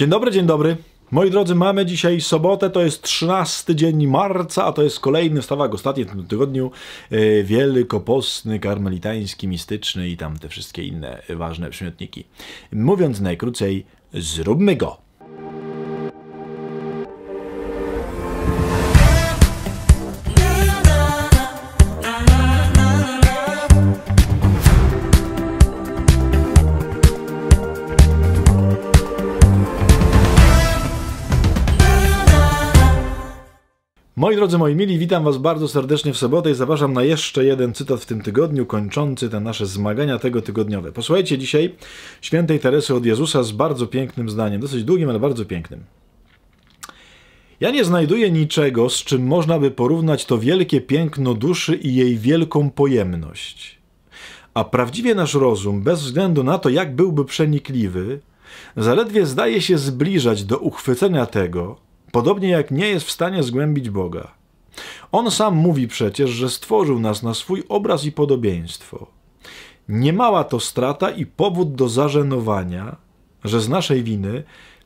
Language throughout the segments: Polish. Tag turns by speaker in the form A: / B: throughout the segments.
A: Dzień dobry, dzień dobry. Moi drodzy, mamy dzisiaj sobotę, to jest 13 dzień marca, a to jest kolejny wstawak ostatni w tym tygodniu, e, wielkopostny, karmelitański, mistyczny i tam te wszystkie inne ważne przymiotniki. Mówiąc najkrócej, zróbmy go! Moi drodzy, moi mili, witam Was bardzo serdecznie w sobotę i zapraszam na jeszcze jeden cytat w tym tygodniu, kończący te nasze zmagania tego tygodniowe. Posłuchajcie dzisiaj świętej Teresy od Jezusa z bardzo pięknym zdaniem, dosyć długim, ale bardzo pięknym. Ja nie znajduję niczego, z czym można by porównać to wielkie piękno duszy i jej wielką pojemność. A prawdziwie nasz rozum, bez względu na to, jak byłby przenikliwy, zaledwie zdaje się zbliżać do uchwycenia tego, podobnie jak nie jest w stanie zgłębić Boga. On sam mówi przecież, że stworzył nas na swój obraz i podobieństwo. Niemała to strata i powód do zażenowania, że z naszej winy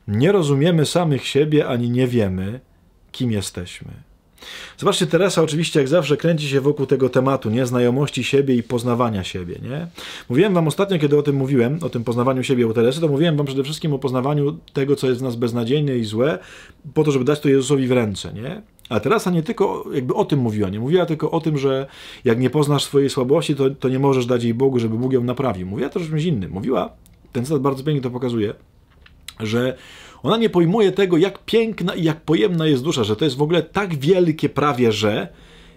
A: nie rozumiemy samych siebie ani nie wiemy, kim jesteśmy. Zobaczcie, Teresa oczywiście jak zawsze kręci się wokół tego tematu, nie? Znajomości siebie i poznawania siebie, nie? Mówiłem wam ostatnio, kiedy o tym mówiłem, o tym poznawaniu siebie u Teresy, to mówiłem wam przede wszystkim o poznawaniu tego, co jest w nas beznadziejne i złe, po to, żeby dać to Jezusowi w ręce, nie? A Teresa nie tylko jakby o tym mówiła, nie mówiła tylko o tym, że jak nie poznasz swojej słabości, to, to nie możesz dać jej Bogu, żeby Bóg ją naprawił. Mówiła też o czymś innym. Mówiła, ten cytat bardzo pięknie to pokazuje, że ona nie pojmuje tego, jak piękna i jak pojemna jest dusza, że to jest w ogóle tak wielkie prawie, że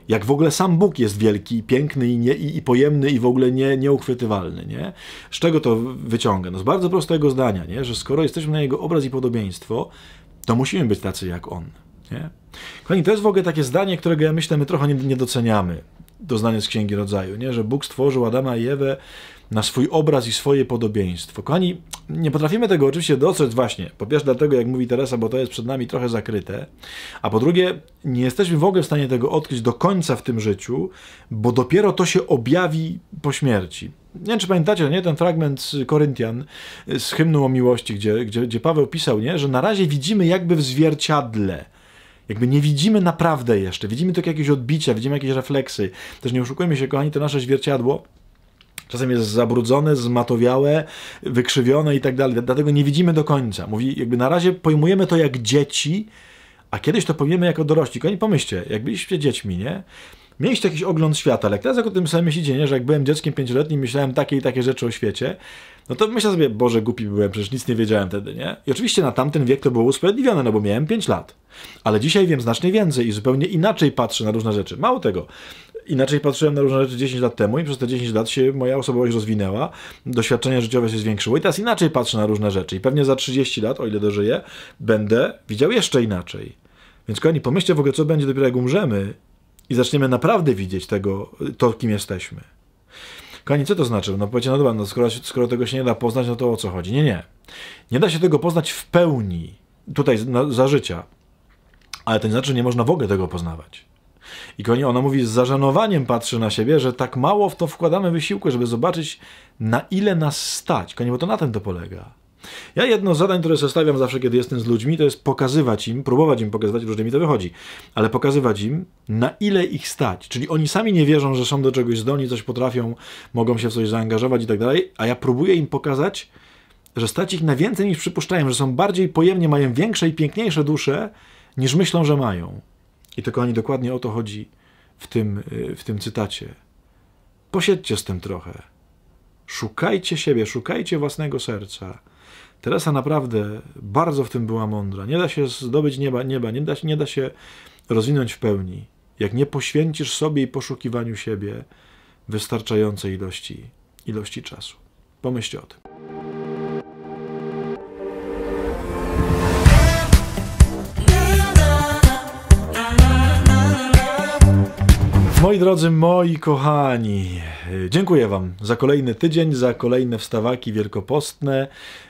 A: jak w ogóle sam Bóg jest wielki i piękny i, nie, i, i pojemny i w ogóle nie, nieuchwytywalny. Nie? Z czego to wyciąga? No z bardzo prostego zdania, nie? że skoro jesteśmy na Jego obraz i podobieństwo, to musimy być tacy jak On. Nie? Kochani, to jest w ogóle takie zdanie, którego ja myślę, my trochę nie, nie doceniamy, doznanie z Księgi Rodzaju, nie? że Bóg stworzył Adama i Ewę na swój obraz i swoje podobieństwo. Kochani, nie potrafimy tego oczywiście dostrzec właśnie, po pierwsze dlatego, jak mówi Teresa, bo to jest przed nami trochę zakryte, a po drugie nie jesteśmy w ogóle w stanie tego odkryć do końca w tym życiu, bo dopiero to się objawi po śmierci. Nie wiem, czy pamiętacie, no nie? Ten fragment z Koryntian, z hymnu o miłości, gdzie, gdzie, gdzie Paweł pisał, nie? Że na razie widzimy jakby w zwierciadle. Jakby nie widzimy naprawdę jeszcze. Widzimy tylko jakieś odbicia, widzimy jakieś refleksy. Też nie oszukujmy się, kochani, to nasze zwierciadło Czasem jest zabrudzone, zmatowiałe, wykrzywione i tak dalej. Dlatego nie widzimy do końca. Mówi, jakby na razie pojmujemy to jak dzieci, a kiedyś to pojmiemy jako dorośli. Koń, pomyślcie, jak byliście dziećmi, nie? mieliście jakiś ogląd świata, ale jak teraz jak o tym sobie myślicie, nie? że jak byłem dzieckiem pięcioletnim, myślałem takie i takie rzeczy o świecie, no to myślę sobie, Boże, głupi byłem, przecież nic nie wiedziałem wtedy, nie? I oczywiście na tamten wiek to było usprawiedliwione, no bo miałem 5 lat. Ale dzisiaj wiem znacznie więcej i zupełnie inaczej patrzę na różne rzeczy. Mało tego, inaczej patrzyłem na różne rzeczy 10 lat temu i przez te 10 lat się moja osobowość rozwinęła, doświadczenie życiowe się zwiększyło i teraz inaczej patrzę na różne rzeczy. I pewnie za 30 lat, o ile dożyję, będę widział jeszcze inaczej. Więc kochani, pomyślcie w ogóle, co będzie dopiero jak umrzemy i zaczniemy naprawdę widzieć tego, to kim jesteśmy. Kochani, co to znaczy? No powiecie, no dobra, no skoro, skoro tego się nie da poznać, no to o co chodzi? Nie, nie. Nie da się tego poznać w pełni, tutaj na, za życia, ale to nie znaczy, że nie można w ogóle tego poznawać. I kochani, ona mówi, z zażenowaniem patrzy na siebie, że tak mało w to wkładamy wysiłku, żeby zobaczyć, na ile nas stać. Kochani, bo to na tym to polega. Ja jedno z zadań, które sobie stawiam zawsze, kiedy jestem z ludźmi, to jest pokazywać im, próbować im pokazywać, różnie mi to wychodzi, ale pokazywać im, na ile ich stać. Czyli oni sami nie wierzą, że są do czegoś zdolni, coś potrafią, mogą się w coś zaangażować i tak dalej, a ja próbuję im pokazać, że stać ich na więcej niż przypuszczają, że są bardziej pojemnie, mają większe i piękniejsze dusze, niż myślą, że mają. I tylko oni dokładnie o to chodzi w tym, y, w tym cytacie. Posiedźcie z tym trochę. Szukajcie siebie, szukajcie własnego serca. Teresa naprawdę bardzo w tym była mądra. Nie da się zdobyć nieba, nieba nie, da, nie da się rozwinąć w pełni, jak nie poświęcisz sobie i poszukiwaniu siebie wystarczającej ilości, ilości czasu. Pomyślcie o tym. Moi drodzy, moi kochani, E, dziękuję Wam za kolejny tydzień, za kolejne wstawaki wielkopostne.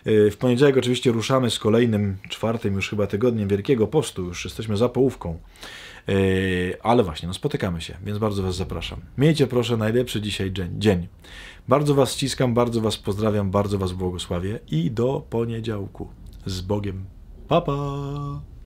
A: E, w poniedziałek oczywiście ruszamy z kolejnym, czwartym już chyba tygodniem Wielkiego Postu, już jesteśmy za połówką. E, ale właśnie, no spotykamy się, więc bardzo Was zapraszam. Miejcie proszę najlepszy dzisiaj dzień. Bardzo Was ściskam, bardzo Was pozdrawiam, bardzo Was błogosławię i do poniedziałku. Z Bogiem. Pa, pa!